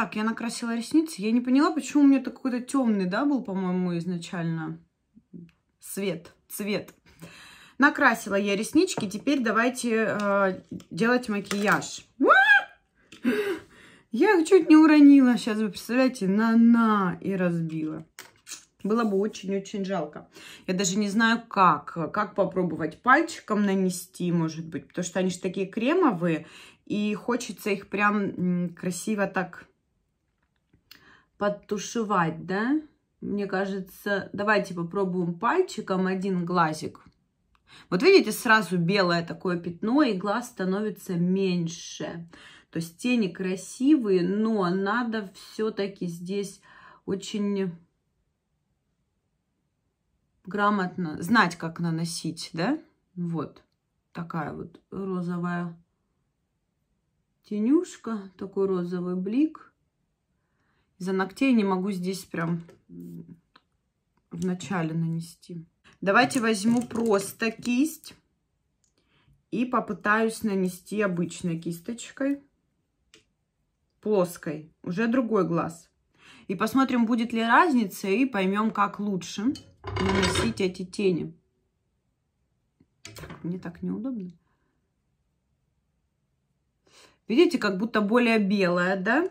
Так, я накрасила ресницы. Я не поняла, почему у меня такой-то темный, да, был, по-моему, изначально. Свет, цвет. Накрасила я реснички. Теперь давайте э, делать макияж. Я их чуть не уронила. Сейчас вы представляете, на-на и разбила. Было бы очень-очень жалко. Я даже не знаю, как. Как попробовать пальчиком нанести, может быть. Потому что они же такие кремовые. И хочется их прям красиво так подтушевать, да? Мне кажется, давайте попробуем пальчиком один глазик. Вот видите, сразу белое такое пятно, и глаз становится меньше. То есть тени красивые, но надо все-таки здесь очень грамотно знать, как наносить, да? Вот такая вот розовая тенюшка, такой розовый блик. Из-за ногтей не могу здесь прям вначале нанести. Давайте возьму просто кисть и попытаюсь нанести обычной кисточкой, плоской, уже другой глаз. И посмотрим, будет ли разница, и поймем, как лучше наносить эти тени. Мне так неудобно. Видите, как будто более белая, да?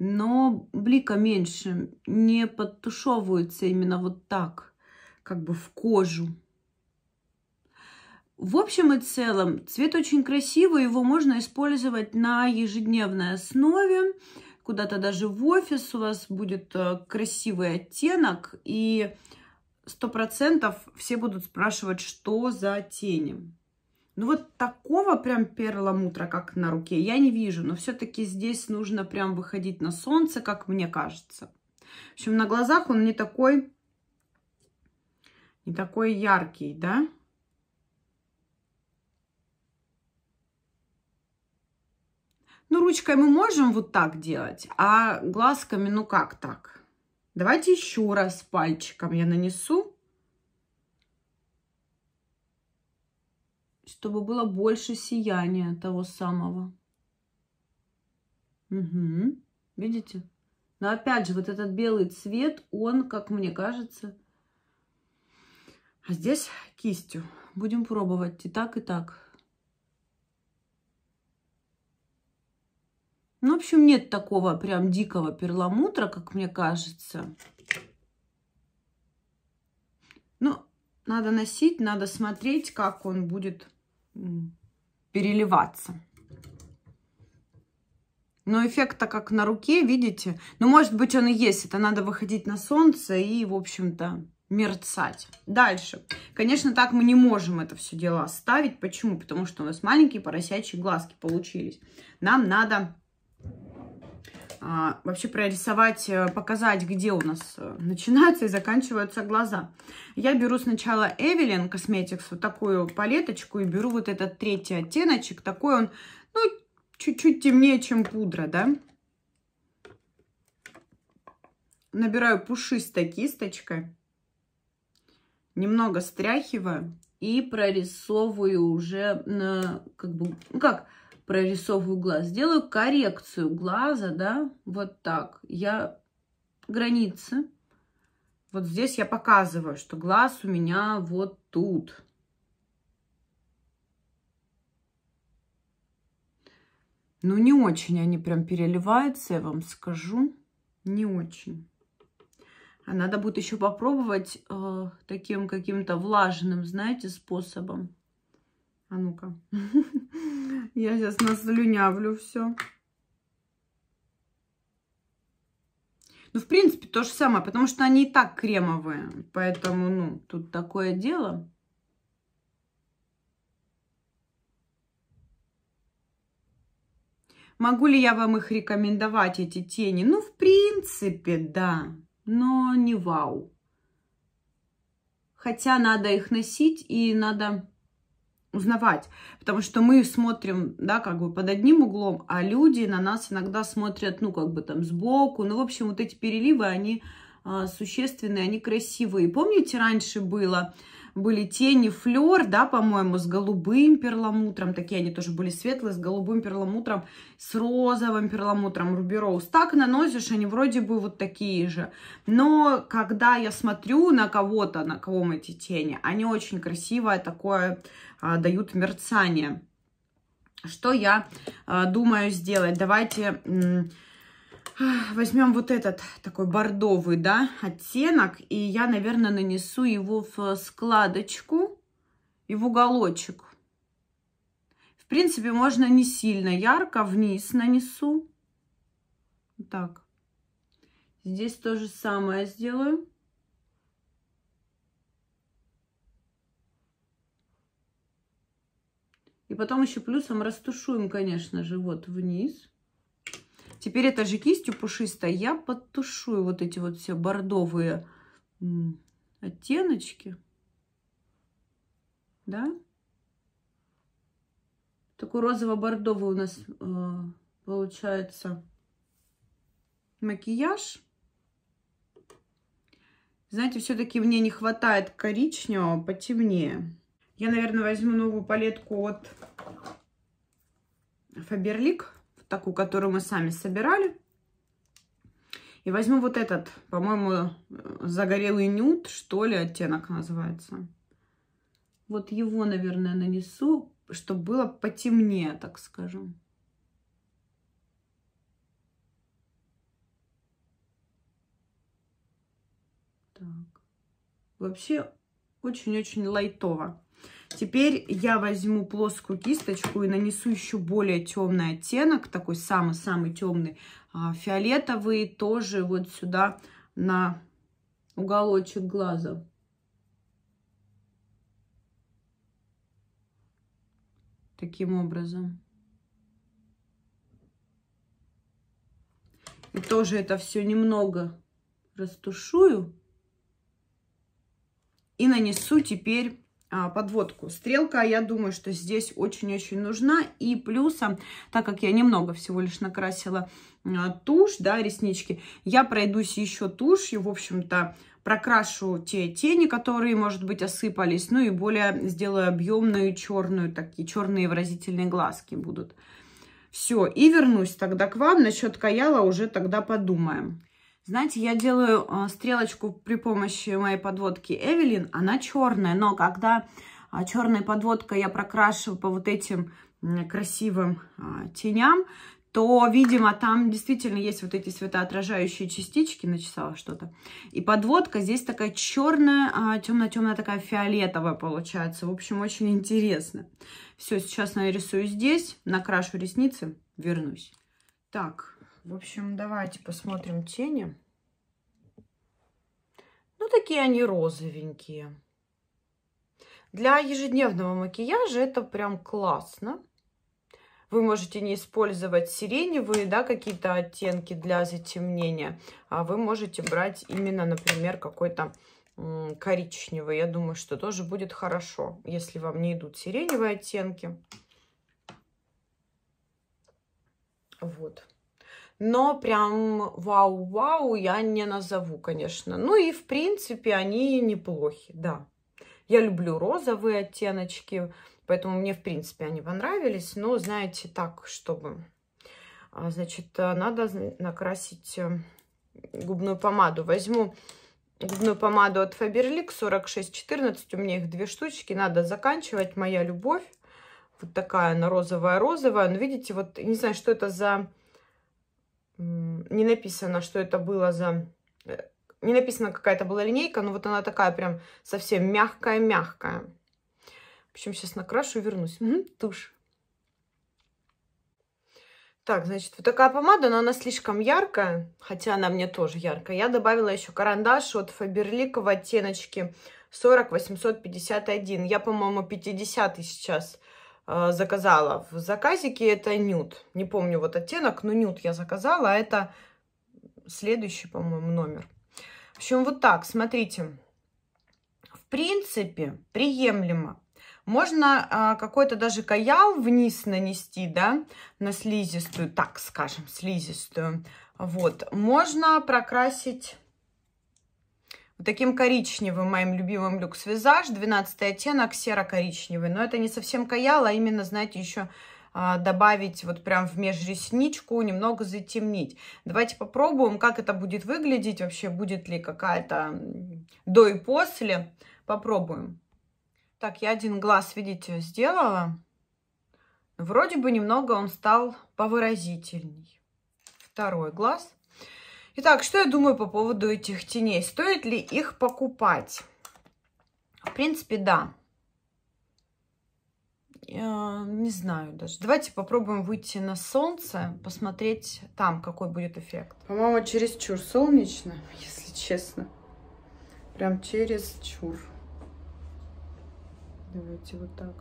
но блика меньше, не подтушевываются именно вот так, как бы в кожу. В общем и целом, цвет очень красивый, его можно использовать на ежедневной основе, куда-то даже в офис у вас будет э, красивый оттенок, и сто процентов все будут спрашивать, что за тени. Ну вот такого прям перламутра, как на руке, я не вижу. Но все-таки здесь нужно прям выходить на солнце, как мне кажется. В общем, на глазах он не такой, не такой яркий, да? Ну, ручкой мы можем вот так делать, а глазками, ну как так? Давайте еще раз пальчиком я нанесу. чтобы было больше сияния того самого. Угу. Видите? Но опять же, вот этот белый цвет, он, как мне кажется, а здесь кистью. Будем пробовать и так, и так. Ну, в общем, нет такого прям дикого перламутра, как мне кажется. Ну, надо носить, надо смотреть, как он будет переливаться. Но эффекта как на руке, видите? Ну, может быть, он и есть. Это надо выходить на солнце и, в общем-то, мерцать. Дальше. Конечно, так мы не можем это все дело оставить. Почему? Потому что у нас маленькие поросячьи глазки получились. Нам надо а, вообще прорисовать, э, показать, где у нас э, начинаются и заканчиваются глаза. Я беру сначала Эвелин Cosmetics, вот такую палеточку, и беру вот этот третий оттеночек. Такой он, ну, чуть-чуть темнее, чем пудра, да. Набираю пушистой кисточкой. Немного стряхиваю и прорисовываю уже, на, как бы, ну как, прорисовываю глаз, делаю коррекцию глаза, да, вот так. Я границы. Вот здесь я показываю, что глаз у меня вот тут. Ну, не очень они прям переливаются, я вам скажу. Не очень. А надо будет еще попробовать э, таким каким-то влажным, знаете, способом. А ну-ка. Я сейчас наслюнявлю все. Ну, в принципе, то же самое, потому что они и так кремовые. Поэтому, ну, тут такое дело. Могу ли я вам их рекомендовать, эти тени? Ну, в принципе, да, но не вау. Хотя надо их носить и надо узнавать, потому что мы смотрим, да, как бы под одним углом, а люди на нас иногда смотрят, ну, как бы там сбоку, ну, в общем, вот эти переливы, они э, существенные, они красивые. Помните, раньше было, были тени флер, да, по-моему, с голубым перламутром. Такие они тоже были светлые, с голубым перламутром, с розовым перламутром Ruby Так наносишь, они вроде бы вот такие же. Но когда я смотрю на кого-то, на кого эти тени, они очень красивое такое а, дают мерцание. Что я а, думаю сделать? Давайте Возьмем вот этот такой бордовый, да, оттенок. И я, наверное, нанесу его в складочку и в уголочек. В принципе, можно не сильно ярко вниз нанесу. Так. Здесь то же самое сделаю. И потом еще плюсом растушуем, конечно же, вот вниз. Теперь этой же кистью пушистой я подтушу вот эти вот все бордовые оттеночки. Да? Такой розово-бордовый у нас э, получается макияж. Знаете, все-таки мне не хватает коричневого потемнее. Я, наверное, возьму новую палетку от Faberlic такую, которую мы сами собирали. И возьму вот этот, по-моему, э, загорелый нюд, что ли, оттенок называется. Вот его, наверное, нанесу, чтобы было потемнее, так скажем. Так. Вообще очень-очень лайтово. Теперь я возьму плоскую кисточку и нанесу еще более темный оттенок, такой самый-самый темный, а, фиолетовый, тоже вот сюда на уголочек глаза. Таким образом. И тоже это все немного растушую. И нанесу теперь а, подводку. Стрелка, я думаю, что здесь очень-очень нужна. И плюсом, так как я немного всего лишь накрасила а, тушь, да, реснички, я пройдусь еще тушью, в общем-то, прокрашу те тени, которые, может быть, осыпались, ну и более сделаю объемную черную, такие черные выразительные глазки будут. Все, и вернусь тогда к вам. Насчет каяла уже тогда подумаем. Знаете, я делаю э, стрелочку при помощи моей подводки Эвелин. Она черная, но когда а, черная подводка я прокрашиваю по вот этим красивым а, теням, то, видимо, там действительно есть вот эти светоотражающие частички, начесала что-то. И подводка здесь такая черная, а, темно-темная, такая фиолетовая получается. В общем, очень интересно. Все, сейчас нарисую здесь, накрашу ресницы, вернусь. Так, в общем, давайте посмотрим тени. Ну, такие они розовенькие. Для ежедневного макияжа это прям классно. Вы можете не использовать сиреневые, да, какие-то оттенки для затемнения. А вы можете брать именно, например, какой-то коричневый. Я думаю, что тоже будет хорошо, если вам не идут сиреневые оттенки. Вот но прям вау-вау я не назову, конечно. Ну и, в принципе, они неплохи, да. Я люблю розовые оттеночки, поэтому мне, в принципе, они понравились. Но, знаете, так, чтобы... А, значит, э, надо накрасить э, губную помаду. Возьму губную помаду от Faberlic 4614. У меня их две штучки. Надо заканчивать. Моя любовь. Вот такая она розовая-розовая. Но видите, вот не знаю, что это за не написано, что это было за... Э, не написано, какая это была линейка, но вот она такая прям совсем мягкая-мягкая. В общем, сейчас накрашу и вернусь. Угу, тушь. Так, значит, вот такая помада, но она слишком яркая, хотя она мне тоже яркая. Я добавила еще карандаш от Faberlic в оттеночке 40-851. Я, по-моему, 50 сейчас Э, заказала. В заказике это нюд. Не помню вот оттенок, но нюд я заказала. А это следующий, по-моему, номер. В общем, вот так, смотрите. В принципе, приемлемо. Можно а, какой-то даже каял вниз нанести, да, на слизистую, так скажем, слизистую. Вот, можно прокрасить таким коричневым, моим любимым люкс визаж, 12 оттенок, серо-коричневый. Но это не совсем каял, а именно, знаете, еще а, добавить вот прям в межресничку, немного затемнить. Давайте попробуем, как это будет выглядеть, вообще будет ли какая-то до и после. Попробуем. Так, я один глаз, видите, сделала. Вроде бы немного он стал повыразительней. Второй глаз. Итак, что я думаю по поводу этих теней? Стоит ли их покупать? В принципе, да. Я не знаю даже. Давайте попробуем выйти на солнце, посмотреть там, какой будет эффект. По-моему, чересчур солнечно, если честно. Прям через чур. Давайте вот так.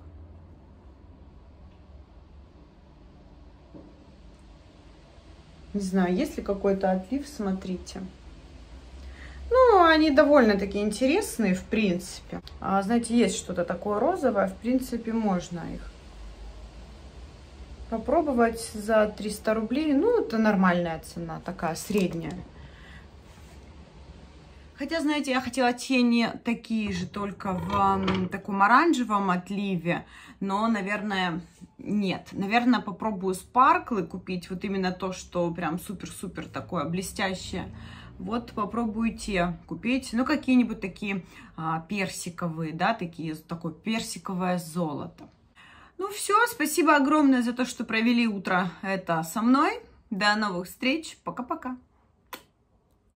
Не знаю, есть ли какой-то отлив, смотрите. Ну, они довольно-таки интересные, в принципе. А, знаете, есть что-то такое розовое, в принципе, можно их попробовать за 300 рублей. Ну, это нормальная цена, такая средняя. Хотя, знаете, я хотела тени такие же, только в таком оранжевом отливе. Но, наверное, нет. Наверное, попробую спарклы купить, вот именно то, что прям супер-супер такое блестящее. Вот попробуйте купить, ну, какие-нибудь такие а, персиковые, да, такие, такое персиковое золото. Ну, все, спасибо огромное за то, что провели утро это со мной. До новых встреч, пока-пока.